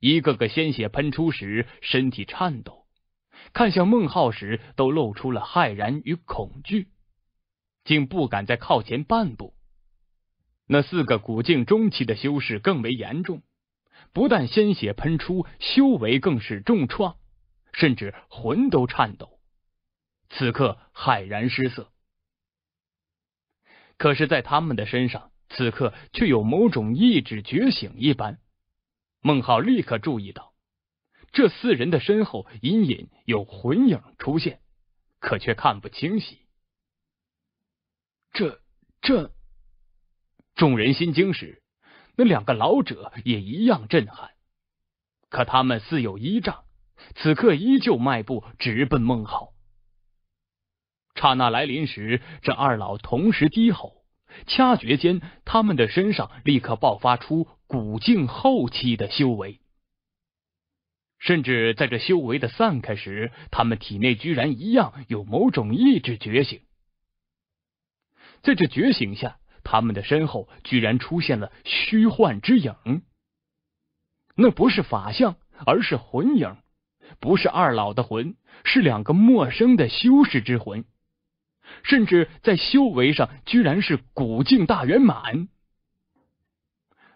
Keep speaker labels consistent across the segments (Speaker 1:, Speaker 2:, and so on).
Speaker 1: 一个个鲜血喷出时，身体颤抖，看向孟浩时都露出了骇然与恐惧，竟不敢再靠前半步。那四个古境中期的修士更为严重，不但鲜血喷出，修为更是重创，甚至魂都颤抖。此刻骇然失色，可是，在他们的身上，此刻却有某种意志觉醒一般。孟浩立刻注意到，这四人的身后隐隐有魂影出现，可却看不清晰。这这，众人心惊时，那两个老者也一样震撼，可他们似有依仗，此刻依旧迈步直奔孟浩。刹那来临时，这二老同时低吼，掐诀间，他们的身上立刻爆发出。古境后期的修为，甚至在这修为的散开时，他们体内居然一样有某种意志觉醒。在这觉醒下，他们的身后居然出现了虚幻之影。那不是法相，而是魂影。不是二老的魂，是两个陌生的修士之魂。甚至在修为上，居然是古境大圆满。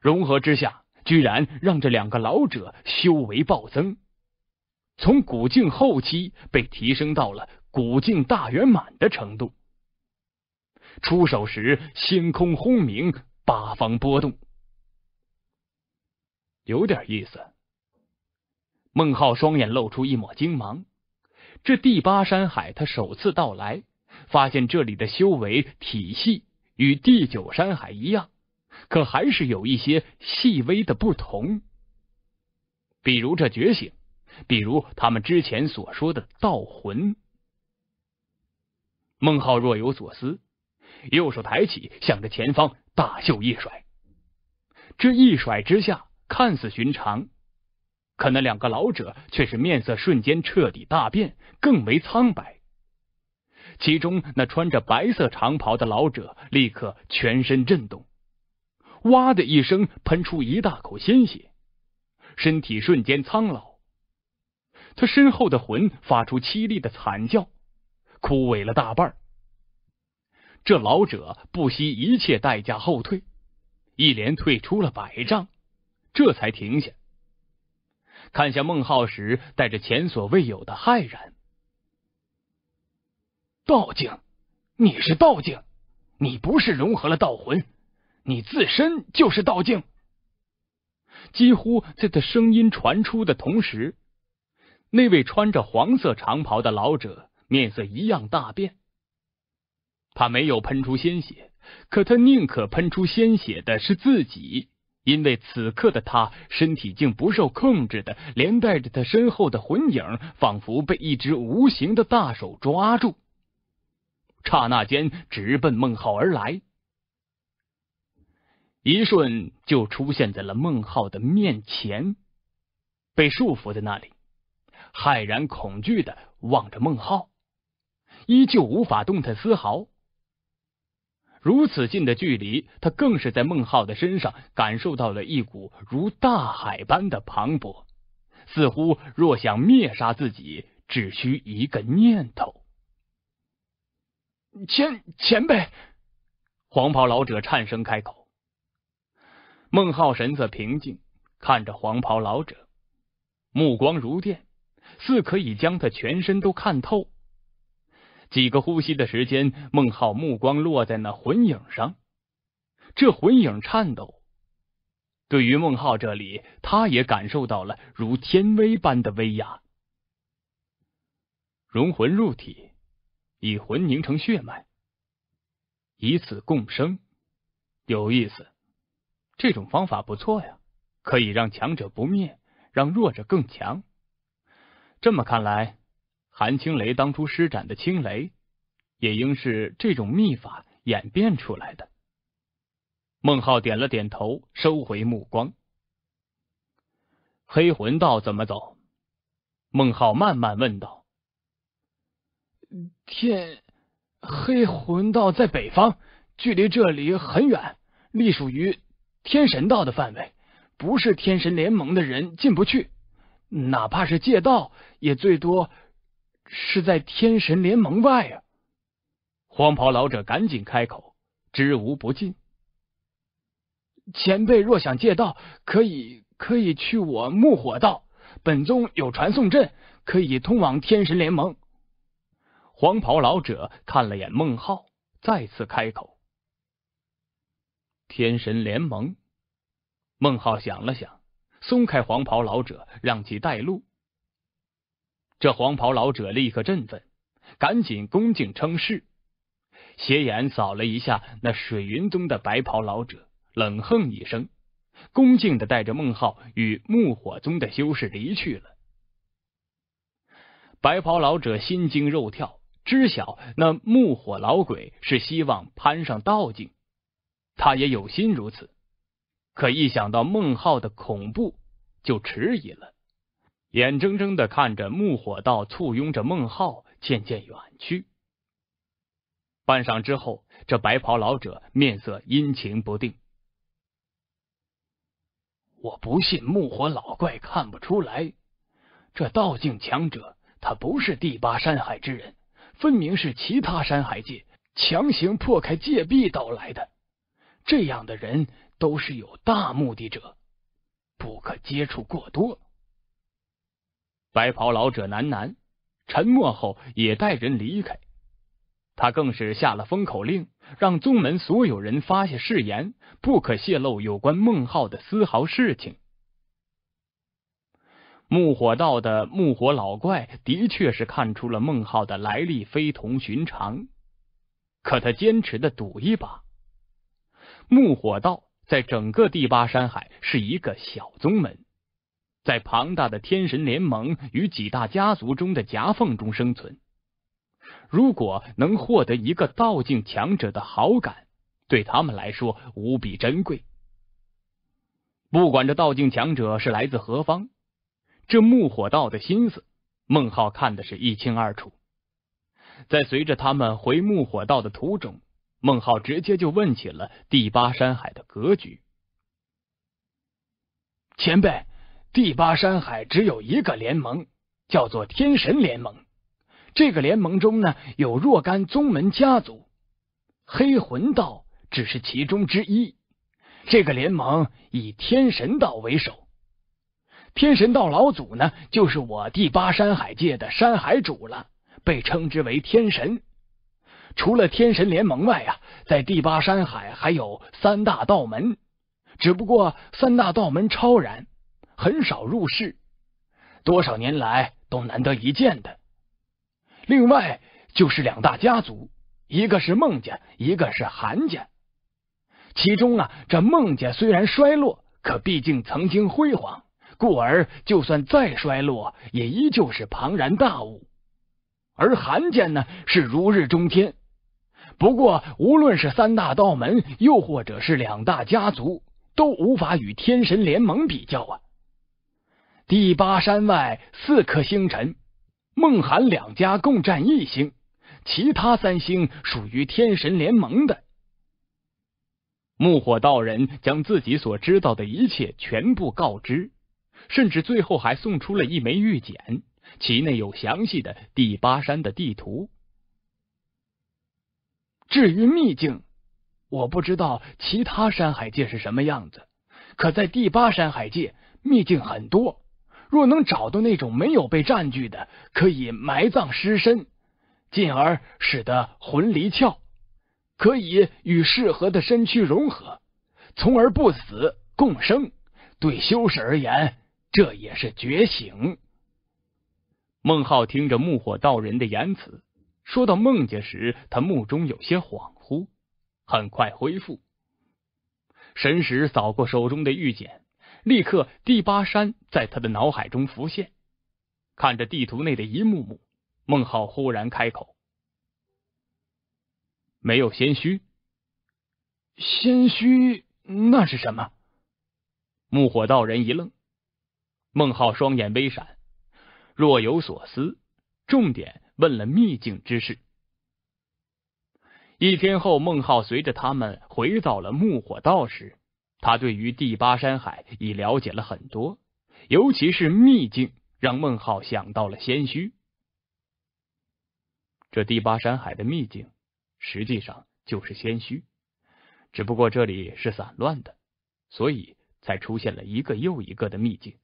Speaker 1: 融合之下，居然让这两个老者修为暴增，从古境后期被提升到了古境大圆满的程度。出手时，星空轰鸣，八方波动，有点意思。孟浩双眼露出一抹惊芒。这第八山海，他首次到来，发现这里的修为体系与第九山海一样。可还是有一些细微的不同，比如这觉醒，比如他们之前所说的道魂。孟浩若有所思，右手抬起，向着前方大袖一甩。这一甩之下，看似寻常，可那两个老者却是面色瞬间彻底大变，更为苍白。其中那穿着白色长袍的老者，立刻全身震动。哇的一声，喷出一大口鲜血，身体瞬间苍老。他身后的魂发出凄厉的惨叫，枯萎了大半。这老者不惜一切代价后退，一连退出了百丈，这才停下，看向孟浩时，带着前所未有的骇然。道境，你是道境，你不是融合了道魂。你自身就是道境。几乎在他声音传出的同时，那位穿着黄色长袍的老者面色一样大变。他没有喷出鲜血，可他宁可喷出鲜血的是自己，因为此刻的他身体竟不受控制的，连带着他身后的魂影，仿佛被一只无形的大手抓住，刹那间直奔孟浩而来。一瞬就出现在了孟浩的面前，被束缚在那里，骇然恐惧的望着孟浩，依旧无法动弹丝毫。如此近的距离，他更是在孟浩的身上感受到了一股如大海般的磅礴，似乎若想灭杀自己，只需一个念头。前前辈，黄袍老者颤声开口。孟浩神色平静，看着黄袍老者，目光如电，似可以将他全身都看透。几个呼吸的时间，孟浩目光落在那魂影上，这魂影颤抖。对于孟浩这里，他也感受到了如天威般的威压。融魂入体，以魂凝成血脉，以此共生，有意思。这种方法不错呀，可以让强者不灭，让弱者更强。这么看来，韩青雷当初施展的青雷，也应是这种秘法演变出来的。孟浩点了点头，收回目光。黑魂道怎么走？孟浩慢慢问道。天，黑魂道在北方，距离这里很远，隶属于。天神道的范围，不是天神联盟的人进不去，哪怕是借道，也最多是在天神联盟外啊。黄袍老者赶紧开口，知无不尽。前辈若想借道，可以可以去我木火道，本宗有传送阵，可以通往天神联盟。黄袍老者看了眼孟浩，再次开口。天神联盟，孟浩想了想，松开黄袍老者，让其带路。这黄袍老者立刻振奋，赶紧恭敬称是，斜眼扫了一下那水云宗的白袍老者，冷哼一声，恭敬的带着孟浩与木火宗的修士离去了。白袍老者心惊肉跳，知晓那木火老鬼是希望攀上道境。他也有心如此，可一想到孟浩的恐怖，就迟疑了。眼睁睁的看着木火道簇拥着孟浩渐渐远去。半晌之后，这白袍老者面色阴晴不定。我不信木火老怪看不出来，这道境强者他不是第八山海之人，分明是其他山海界强行破开界壁到来的。这样的人都是有大目的者，不可接触过多。白袍老者喃喃，沉默后也带人离开。他更是下了封口令，让宗门所有人发下誓言，不可泄露有关孟浩的丝毫事情。木火道的木火老怪的确是看出了孟浩的来历非同寻常，可他坚持的赌一把。木火道在整个第八山海是一个小宗门，在庞大的天神联盟与几大家族中的夹缝中生存。如果能获得一个道境强者的好感，对他们来说无比珍贵。不管这道境强者是来自何方，这木火道的心思，孟浩看的是一清二楚。在随着他们回木火道的途中。孟浩直接就问起了第八山海的格局。前辈，第八山海只有一个联盟，叫做天神联盟。这个联盟中呢，有若干宗门家族，黑魂道只是其中之一。这个联盟以天神道为首，天神道老祖呢，就是我第八山海界的山海主了，被称之为天神。除了天神联盟外啊，在第八山海还有三大道门，只不过三大道门超然，很少入世，多少年来都难得一见的。另外就是两大家族，一个是孟家，一个是韩家。其中啊，这孟家虽然衰落，可毕竟曾经辉煌，故而就算再衰落，也依旧是庞然大物。而韩家呢，是如日中天。不过，无论是三大道门，又或者是两大家族，都无法与天神联盟比较啊！第八山外四颗星辰，孟寒两家共占一星，其他三星属于天神联盟的。木火道人将自己所知道的一切全部告知，甚至最后还送出了一枚玉简，其内有详细的第八山的地图。至于秘境，我不知道其他山海界是什么样子。可在第八山海界，秘境很多。若能找到那种没有被占据的，可以埋葬尸身，进而使得魂离窍，可以与适合的身躯融合，从而不死共生。对修士而言，这也是觉醒。孟浩听着木火道人的言辞。说到孟家时，他目中有些恍惚，很快恢复。神识扫过手中的玉简，立刻第八山在他的脑海中浮现。看着地图内的一幕幕，孟浩忽然开口：“没有仙虚，仙虚那是什么？”木火道人一愣，孟浩双眼微闪，若有所思。重点。问了秘境之事。一天后，孟浩随着他们回到了木火道时，他对于第八山海已了解了很多，尤其是秘境，让孟浩想到了仙虚。这第八山海的秘境，实际上就是仙虚，只不过这里是散乱的，所以才出现了一个又一个的秘境，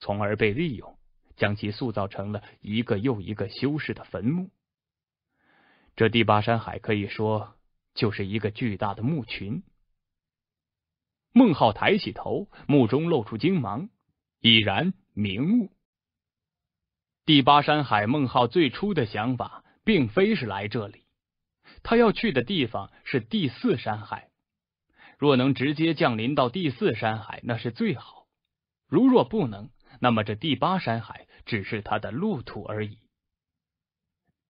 Speaker 1: 从而被利用。将其塑造成了一个又一个修士的坟墓。这第八山海可以说就是一个巨大的墓群。孟浩抬起头，目中露出精芒，已然明悟。第八山海，孟浩最初的想法并非是来这里，他要去的地方是第四山海。若能直接降临到第四山海，那是最好；如若不能，那么这第八山海。只是他的路途而已。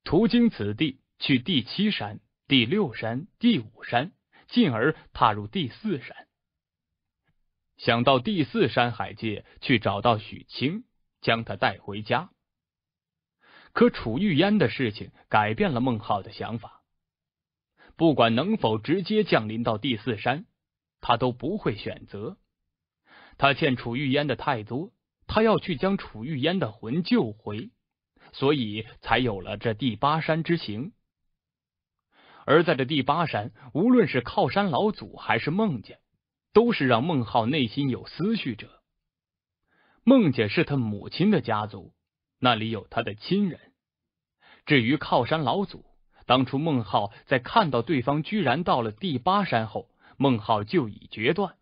Speaker 1: 途经此地，去第七山、第六山、第五山，进而踏入第四山，想到第四山海界去找到许清，将他带回家。可楚玉烟的事情改变了孟浩的想法。不管能否直接降临到第四山，他都不会选择。他欠楚玉烟的太多。他要去将楚玉烟的魂救回，所以才有了这第八山之行。而在这第八山，无论是靠山老祖还是孟家，都是让孟浩内心有思绪者。孟家是他母亲的家族，那里有他的亲人。至于靠山老祖，当初孟浩在看到对方居然到了第八山后，孟浩就已决断，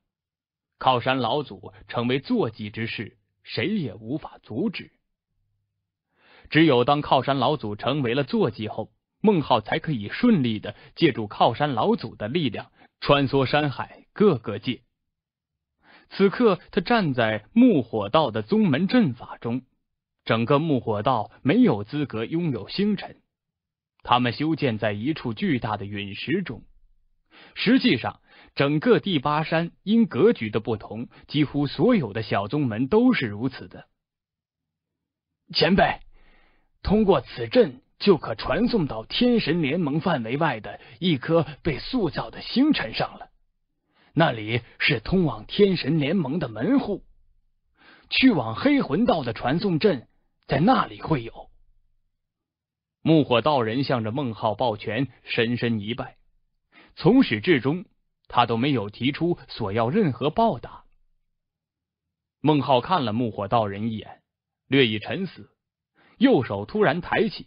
Speaker 1: 靠山老祖成为坐骑之事。谁也无法阻止。只有当靠山老祖成为了坐骑后，孟浩才可以顺利的借助靠山老祖的力量穿梭山海各个界。此刻，他站在木火道的宗门阵法中，整个木火道没有资格拥有星辰，他们修建在一处巨大的陨石中，实际上。整个第八山因格局的不同，几乎所有的小宗门都是如此的。前辈，通过此阵就可传送到天神联盟范围外的一颗被塑造的星辰上了，那里是通往天神联盟的门户。去往黑魂道的传送阵，在那里会有。木火道人向着孟浩抱拳深深一拜，从始至终。他都没有提出索要任何报答。孟浩看了木火道人一眼，略一沉思，右手突然抬起，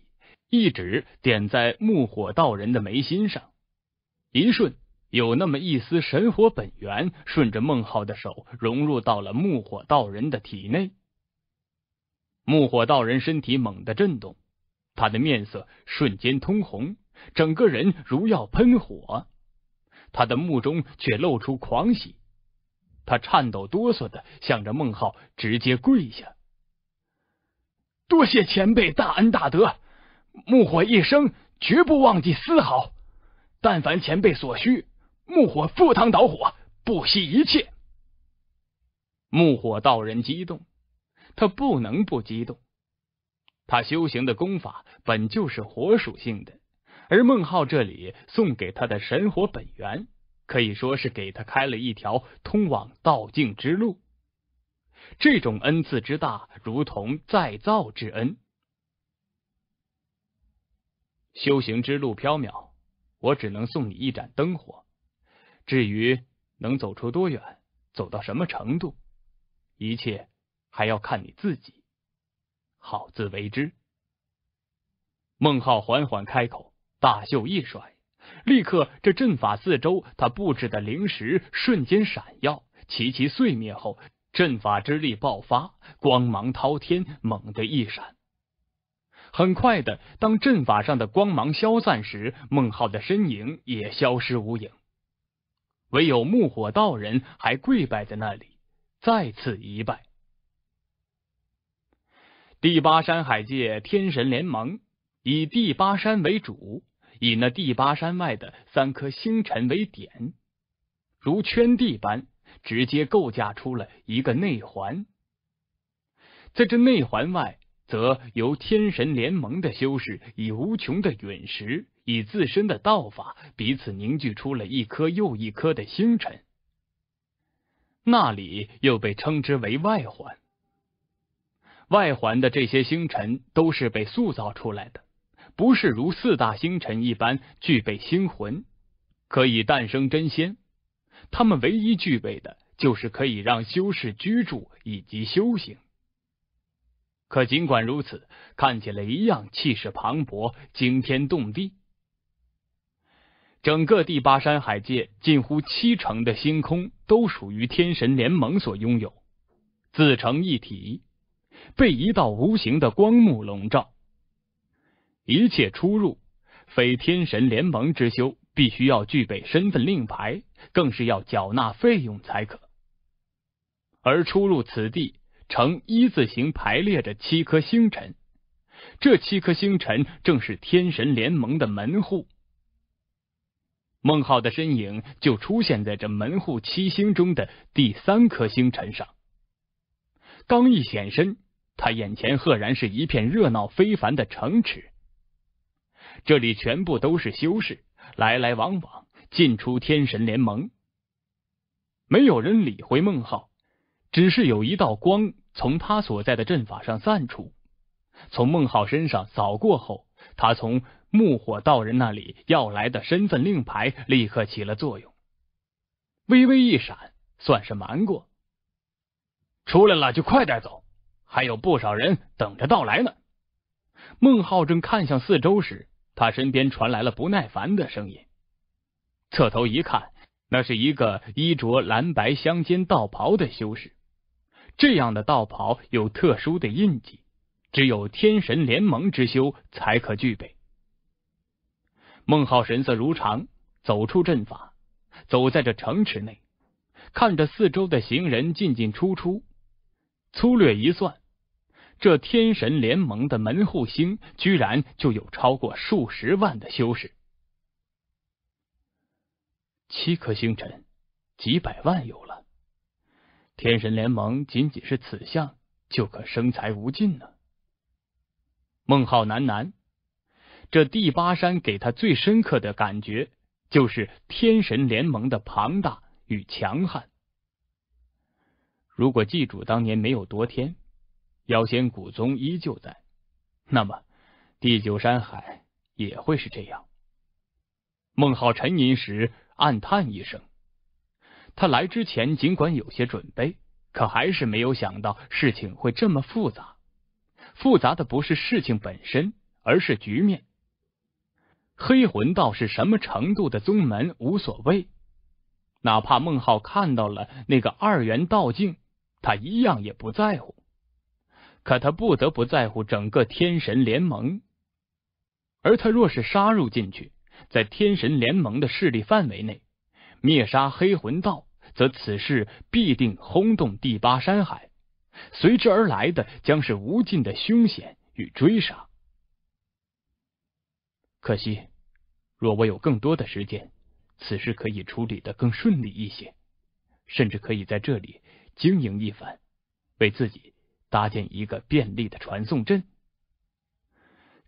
Speaker 1: 一指点在木火道人的眉心上。一瞬，有那么一丝神火本源顺着孟浩的手融入到了木火道人的体内。木火道人身体猛地震动，他的面色瞬间通红，整个人如要喷火。他的目中却露出狂喜，他颤抖哆嗦的向着孟浩直接跪下：“多谢前辈大恩大德，木火一生绝不忘记丝毫。但凡前辈所需，木火赴汤蹈火，不惜一切。”木火道人激动，他不能不激动，他修行的功法本就是火属性的。而孟浩这里送给他的神火本源，可以说是给他开了一条通往道境之路。这种恩赐之大，如同再造之恩。修行之路缥缈，我只能送你一盏灯火。至于能走出多远，走到什么程度，一切还要看你自己，好自为之。孟浩缓缓开口。大袖一甩，立刻这阵法四周他布置的灵石瞬间闪耀，齐齐碎灭后，阵法之力爆发，光芒滔天，猛地一闪。很快的，当阵法上的光芒消散时，孟浩的身影也消失无影，唯有木火道人还跪拜在那里，再次一拜。第八山海界天神联盟以第八山为主。以那第八山外的三颗星辰为点，如圈地般直接构架出了一个内环。在这内环外，则由天神联盟的修士以无穷的陨石，以自身的道法彼此凝聚出了一颗又一颗的星辰。那里又被称之为外环。外环的这些星辰都是被塑造出来的。不是如四大星辰一般具备星魂，可以诞生真仙。他们唯一具备的就是可以让修士居住以及修行。可尽管如此，看起来一样气势磅礴，惊天动地。整个第八山海界近乎七成的星空都属于天神联盟所拥有，自成一体，被一道无形的光幕笼罩。一切出入，非天神联盟之修，必须要具备身份令牌，更是要缴纳费用才可。而出入此地，呈一字形排列着七颗星辰，这七颗星辰正是天神联盟的门户。孟浩的身影就出现在这门户七星中的第三颗星辰上。刚一显身，他眼前赫然是一片热闹非凡的城池。这里全部都是修士，来来往往进出天神联盟，没有人理会孟浩。只是有一道光从他所在的阵法上散出，从孟浩身上扫过后，他从木火道人那里要来的身份令牌立刻起了作用，微微一闪，算是瞒过。出来了就快点走，还有不少人等着到来呢。孟浩正看向四周时。他身边传来了不耐烦的声音，侧头一看，那是一个衣着蓝白相间道袍的修士。这样的道袍有特殊的印记，只有天神联盟之修才可具备。孟浩神色如常，走出阵法，走在这城池内，看着四周的行人进进出出，粗略一算。这天神联盟的门户星，居然就有超过数十万的修士。七颗星辰，几百万有了。天神联盟仅仅是此项，就可生财无尽呢。孟浩喃喃：“这第八山给他最深刻的感觉，就是天神联盟的庞大与强悍。如果祭主当年没有夺天……”妖仙古宗依旧在，那么第九山海也会是这样。孟浩沉吟时暗叹一声，他来之前尽管有些准备，可还是没有想到事情会这么复杂。复杂的不是事情本身，而是局面。黑魂道是什么程度的宗门无所谓，哪怕孟浩看到了那个二元道境，他一样也不在乎。可他不得不在乎整个天神联盟，而他若是杀入进去，在天神联盟的势力范围内灭杀黑魂道，则此事必定轰动第八山海，随之而来的将是无尽的凶险与追杀。可惜，若我有更多的时间，此事可以处理的更顺利一些，甚至可以在这里经营一番，为自己。搭建一个便利的传送阵，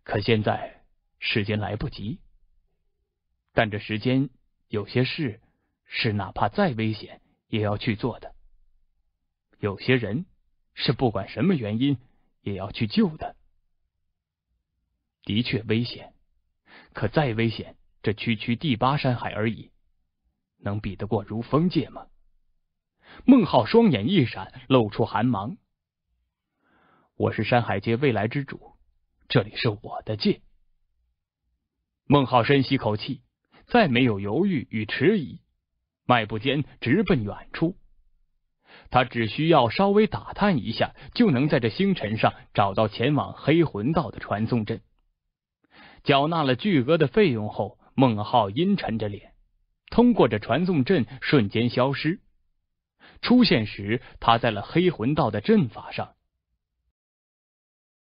Speaker 1: 可现在时间来不及。但这时间，有些事是哪怕再危险也要去做的，有些人是不管什么原因也要去救的。的确危险，可再危险，这区区第八山海而已，能比得过如风界吗？孟浩双眼一闪，露出寒芒。我是山海界未来之主，这里是我的界。孟浩深吸口气，再没有犹豫与迟疑，迈步间直奔远处。他只需要稍微打探一下，就能在这星辰上找到前往黑魂道的传送阵。缴纳了巨额的费用后，孟浩阴沉着脸，通过这传送阵瞬间消失。出现时，他在了黑魂道的阵法上。